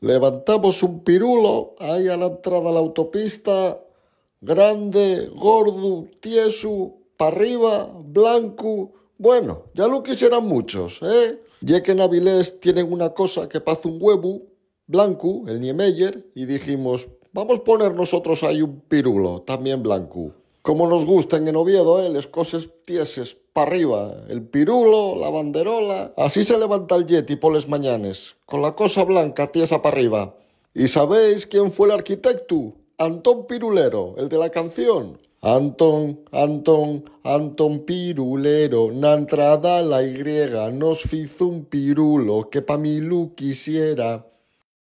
Levantamos un pirulo ahí a la entrada de la autopista, grande, gordo, tiesu, para arriba, blanco. Bueno, ya lo quisieran muchos, ¿eh? Ya que en Avilés tienen una cosa que pasa un huevo, blanco, el Niemeyer, y dijimos, vamos a poner nosotros ahí un pirulo, también blanco. Como nos gustan en Oviedo, ¿eh? les cosas tieses, para arriba, el pirulo, la banderola... Así se levanta el yeti por las mañanes, con la cosa blanca tiesa para arriba. ¿Y sabéis quién fue el arquitecto? Antón Pirulero, el de la canción. Antón, Antón, Antón Pirulero, na entrada la Y nos hizo un pirulo que pa' mí quisiera...